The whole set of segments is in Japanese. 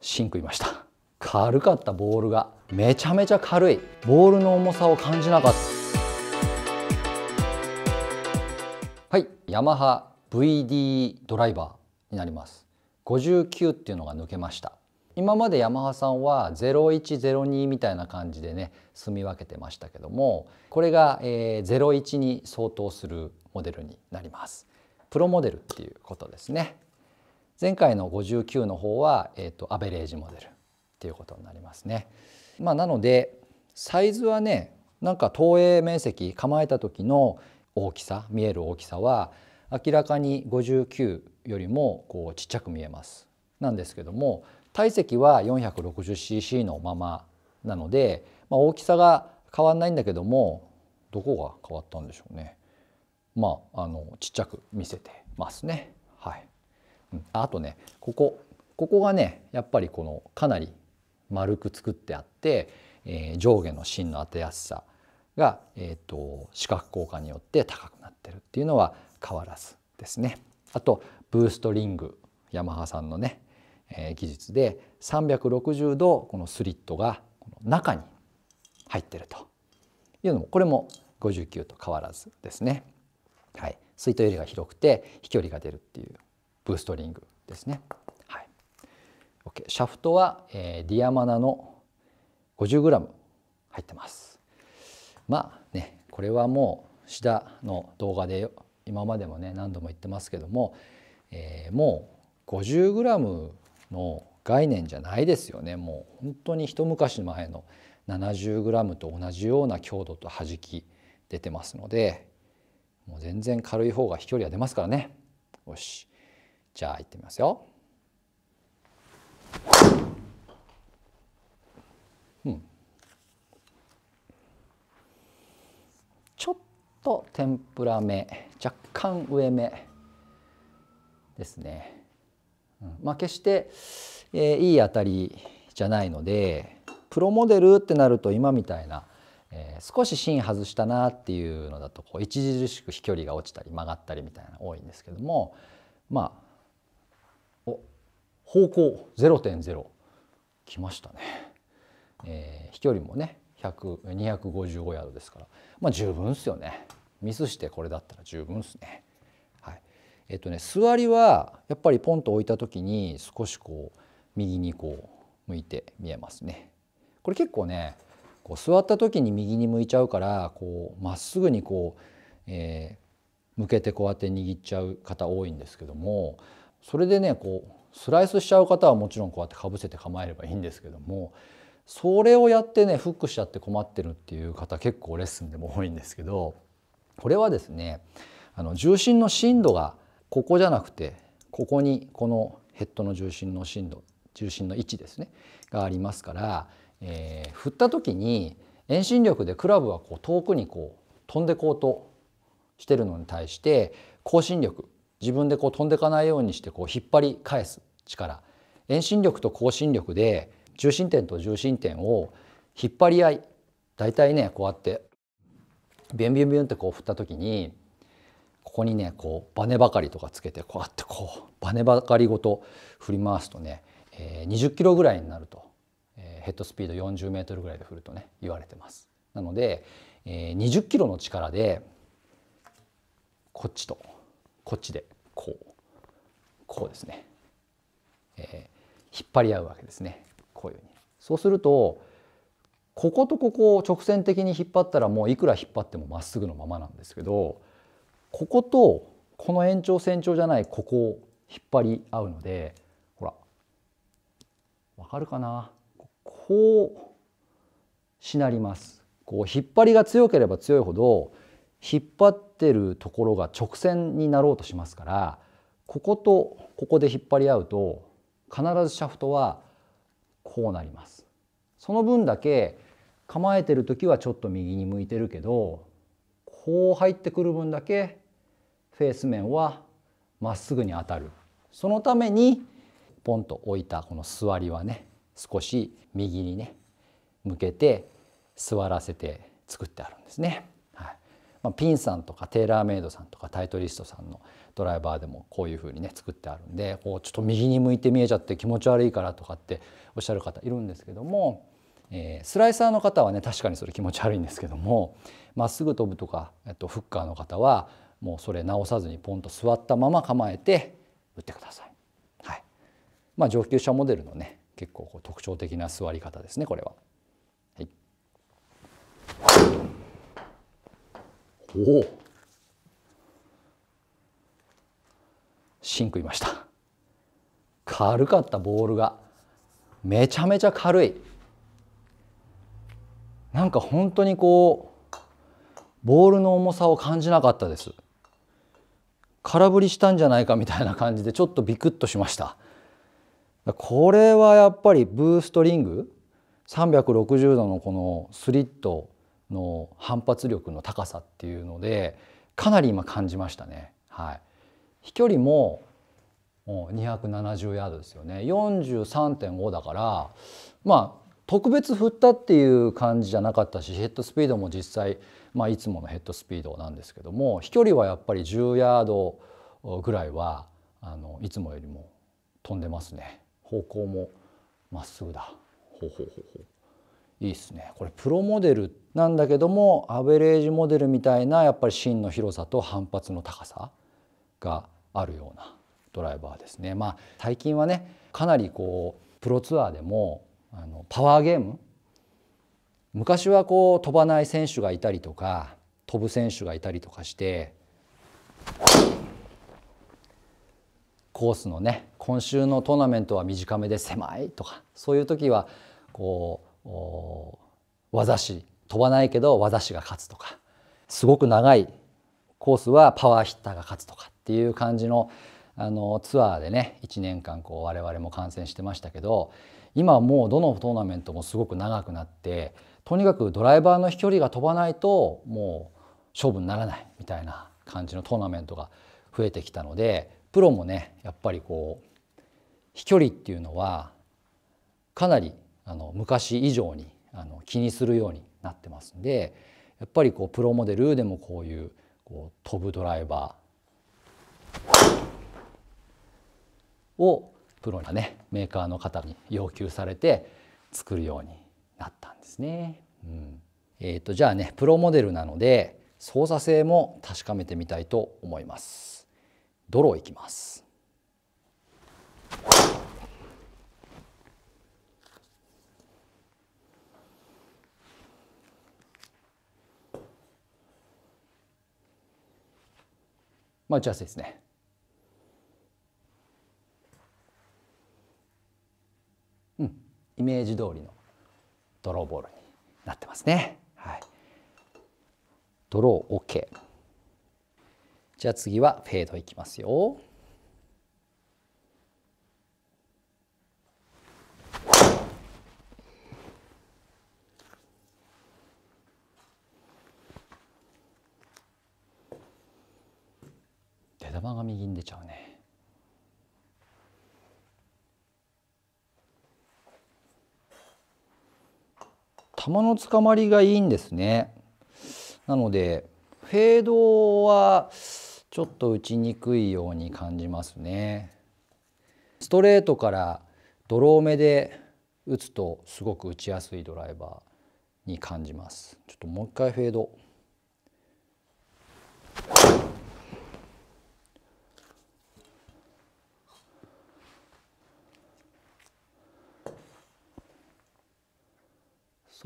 シンクいました軽かったボールがめちゃめちゃ軽いボールの重さを感じなかったはいヤマハ VD ドライバーになります59っていうのが抜けました今までヤマハさんは0102みたいな感じでね住み分けてましたけどもこれが、えー、01に相当するモデルになりますプロモデルっていうことですね前回の59の方は、えーと、アベレージモデルっていうことになりますね。まあ、なのでサイズはねなんか投影面積構えた時の大きさ見える大きさは明らかに59よりもこうちっちゃく見えます。なんですけども体積は 460cc のままなので、まあ、大きさが変わんないんだけどもどこが変わったんでしょうね。まあ、あのちっちゃく見せてますね。はいあとねここここがねやっぱりこのかなり丸く作ってあって、えー、上下の芯の当てやすさが、えーと、視覚効果によって高くなってるっていうのは変わらずですね。あとブーストリングヤマハさんのね、えー、技術で360度このスリットが中に入ってるというのもこれも59と変わらずですね。はい、スイートよりが広くて飛距離が出るっていうブーストリングですね。はい、OK シャフトは、えー、ディアマナの 50g 入ってます。まあねこれはもうシダの動画で今までもね何度も言ってますけども、えー、もう 50g の概念じゃないですよねもう本当に一昔前の 70g と同じような強度と弾き出てますのでもう全然軽い方が飛距離は出ますからねよしじゃあ行ってみますよ。ちょっと天ぷら目若干上目ですね。まあ決して、えー、いい当たりじゃないのでプロモデルってなると今みたいな、えー、少し芯外したなっていうのだとこう著しく飛距離が落ちたり曲がったりみたいなの多いんですけどもまあ方向0.0来ましたね、えー、飛距離もね255ヤードですからまあ十分っすよねミスしてこれだったら十分っすねはいえっとね座りはやっぱりポンと置いた時に少しこう右にこう向いて見えますねこれ結構ねこう座った時に右に向いちゃうからこうまっすぐにこう、えー、向けてこうやって握っちゃう方多いんですけどもそれでねこうスライスしちゃう方はもちろんこうやってかぶせて構えればいいんですけどもそれをやってねフックしちゃって困ってるっていう方結構レッスンでも多いんですけどこれはですねあの重心の深度がここじゃなくてここにこのヘッドの重心の深度重心の位置ですねがありますから、えー、振った時に遠心力でクラブはこう遠くにこう飛んでこうとしてるのに対して更心力自分でこう飛んでいかないようにしてこう引っ張り返す力遠心力と行進力で重心点と重心点を引っ張り合い大体ねこうやってビュンビュンビュンってこう振った時にここにねこうバネばかりとかつけてこうやってこうバネばかりごと振り回すとね、20キロぐらいになると、ヘッドスピード40メートルぐらいで振るとね言われてます。なので、20キロの力でこっちとこっちでこうこうですね、えー、引っ張り合うわけですねこういうふうに。そうするとこことここを直線的に引っ張ったらもういくら引っ張ってもまっすぐのままなんですけどこことこの延長線上じゃないここを引っ張り合うのでほらわかるかなこうしなります。こう引っ張りが強ければ強いほど引っ張ってるところが直線になろうとしますからこことここで引っ張り合うと必ずシャフトはこうなります。その分だけ構えてる時はちょっと右に向いてるけどこう入ってくる分だけフェース面はまっすぐに当たるそのためにポンと置いたこの座りはね少し右にね向けて座らせて作ってあるんですね。まあ、ピンさんとかテーラーメイドさんとかタイトリストさんのドライバーでもこういう風にね作ってあるんでこうちょっと右に向いて見えちゃって気持ち悪いからとかっておっしゃる方いるんですけども、えー、スライサーの方はね確かにそれ気持ち悪いんですけどもまっすぐ飛ぶとか、えっと、フッカーの方はもうそれ直さずにポンと座ったまま構えて打ってください。はいまあ、上級者モデルのね結構こう特徴的な座り方ですねこれは。はいおおシンクいました軽かったボールがめちゃめちゃ軽いなんか本当にこうボールの重さを感じなかったです空振りしたんじゃないかみたいな感じでちょっとビクッとしましたこれはやっぱりブーストリング360度のこのスリットの反発力の高さっていうのでかなり今感じましたね。はい、飛距離も270ヤードですよね43.5だからまあ特別振ったっていう感じじゃなかったしヘッドスピードも実際、まあ、いつものヘッドスピードなんですけども飛距離はやっぱり10ヤードぐらいはあのいつもよりも飛んでますね方向もまっすぐだほうほうほうほういいっすねこれプロモデルなんだけどもアベレージモデルみたいなやっぱり芯の広さと反発の高さがあるようなドライバーですね。まあ、最近はねかなりこうプロツアーでもあのパワーゲーム昔はこう飛ばない選手がいたりとか飛ぶ選手がいたりとかしてコースのね今週のトーナメントは短めで狭いとかそういう時はこう技師飛ばないけど技師が勝つとかすごく長いコースはパワーヒッターが勝つとかっていう感じのあのツアーでね1年間こう我々も観戦してましたけど今はもうどのトーナメントもすごく長くなってとにかくドライバーの飛距離が飛ばないともう勝負にならないみたいな感じのトーナメントが増えてきたのでプロもねやっぱりこう飛距離っていうのはかなりあの昔以上にあの気にするようになってますんでやっぱりこうプロモデルでもこういうこう飛ぶドライバーをプロなねメーカーの方に要求されて作るようになったんですね。うんえーと、じゃあねプロモデルなので操作性も確かめてみたいと思います。ドローいきます。まあ打ち合わせですね。うん、イメージ通りのドローボールになってますね。はい、ドロー OK。じゃあ次はフェードいきますよ。玉が右に出ちゃうね。球の捕まりがいいんですね。なのでフェードはちょっと打ちにくいように感じますね。ストレートからドロー目で打つとすごく打ちやすいドライバーに感じます。ちょっともう一回フェード。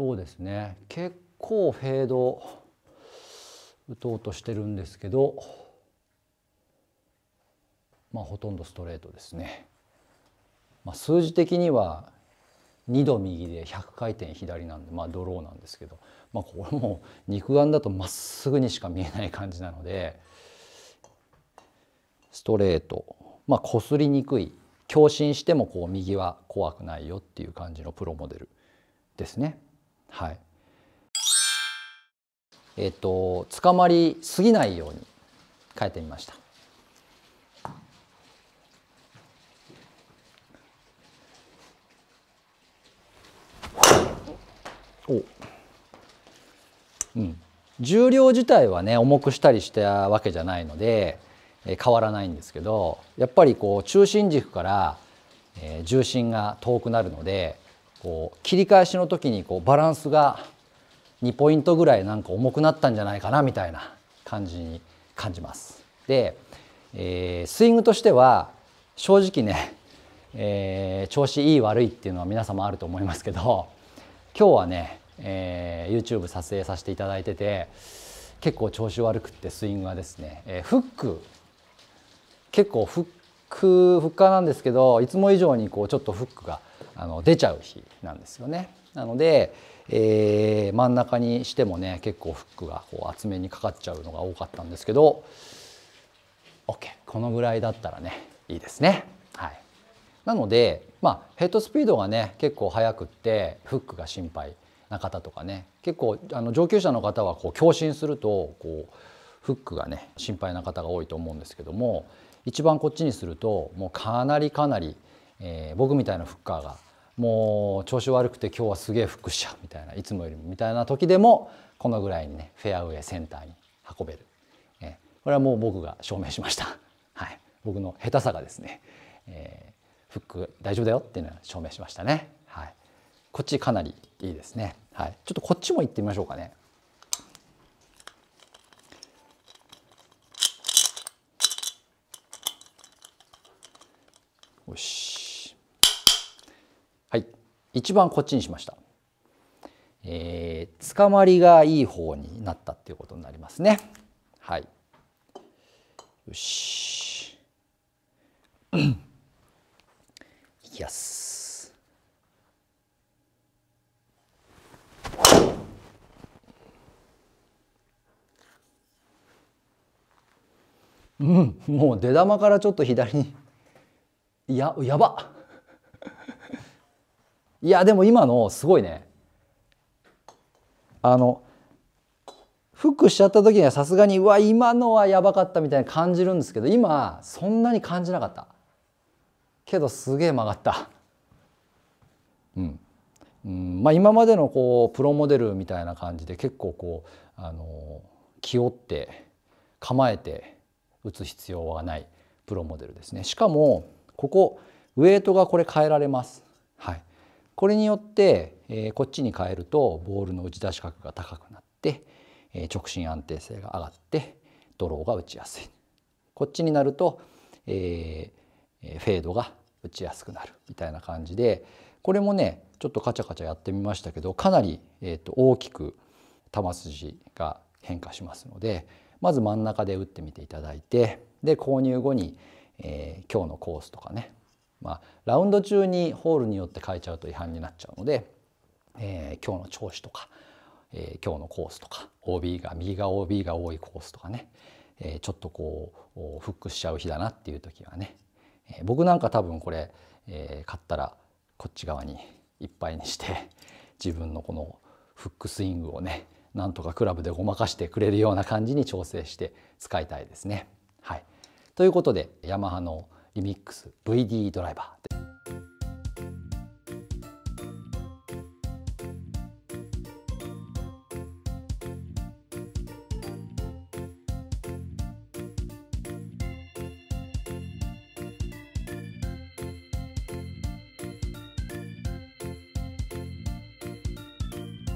そうですね結構フェード打とうとしてるんですけどまあほとんどストレートですね。まあ、数字的には2度右で100回転左なんでまあドローなんですけど、まあ、これも肉眼だとまっすぐにしか見えない感じなのでストレートまあこすりにくい強振してもこう右は怖くないよっていう感じのプロモデルですね。はい。えっと捕まりすぎないように変えてみました。おうん、重量自体はね重くしたりしたわけじゃないので、え変わらないんですけどやっぱりこう中心軸から、え重心が遠くなるのでこう切り返しの時にこうバランスが2ポイントぐらいなんか重くなったんじゃないかなみたいな感じに感じます。で、えー、スイングとしては正直ね、えー、調子いい悪いっていうのは皆様あると思いますけど 今日はね、えー、YouTube 撮影させていただいてて結構調子悪くってスイングはですね、えフック結構フックフッカーなんですけどいつも以上にこうちょっとフックが。あの出ちゃう日なんですよね。なので、えー、真ん中にしてもね結構フックがこう厚めにかかっちゃうのが多かったんですけど OK このぐらいだったらねいいですね。はい、なので、まあ、ヘッドスピードがね結構速くってフックが心配な方とかね結構あの上級者の方はこう強振するとこうフックがね心配な方が多いと思うんですけども一番こっちにするともうかなりかなり。えー、僕みたいなフッカーがもう調子悪くて今日はすげえフックしちゃうみたいないつもよりもみたいな時でもこのぐらいにねフェアウェイセンターに運べる、えー、これはもう僕が証明しました、はい、僕の下手さがですね、えー、フック大丈夫だよっていうのは証明しましたね、はい、こっちかなりいいですね、はい、ちょっとこっちも行ってみましょうかねよし一番こっちにしました。えー、捕まりがいい方になったっていうことになりますね。はい。よし。いきやす。うん、もう出玉からちょっと左に。や、やば。いやでも今のすごいねあのフックしちゃった時にはさすがにうわ今のはやばかったみたいに感じるんですけど今そんなに感じなかったけどすげえ曲がったうん、うんまあ、今までのこうプロモデルみたいな感じで結構こうあの気負って構えて打つ必要はないプロモデルですねしかもここウエイトがこれ変えられますはいこれによって、えー、こっちに変えるとボールの打ち出し角が高くなって、えー、直進安定性が上がってドローが打ちやすいこっちになると、えー、フェードが打ちやすくなるみたいな感じでこれもねちょっとカチャカチャやってみましたけどかなり、えーと、大きく球筋が変化しますのでまず真ん中で打ってみていただいてで購入後に、えー、今日のコースとかねまあ、ラウンド中にホールによって変えちゃうと違反になっちゃうので、えー、今日の調子とか、えー、今日のコースとか OB が右が OB が多いコースとかね、えー、ちょっとこうフックしちゃう日だなっていう時はね、え僕なんか多分これ、え買ったらこっち側にいっぱいにして 自分のこのフックスイングをねなんとかクラブでごまかしてくれるような感じに調整して使いたいですね。はい、ということでヤマハの「リミックス VD ドライバー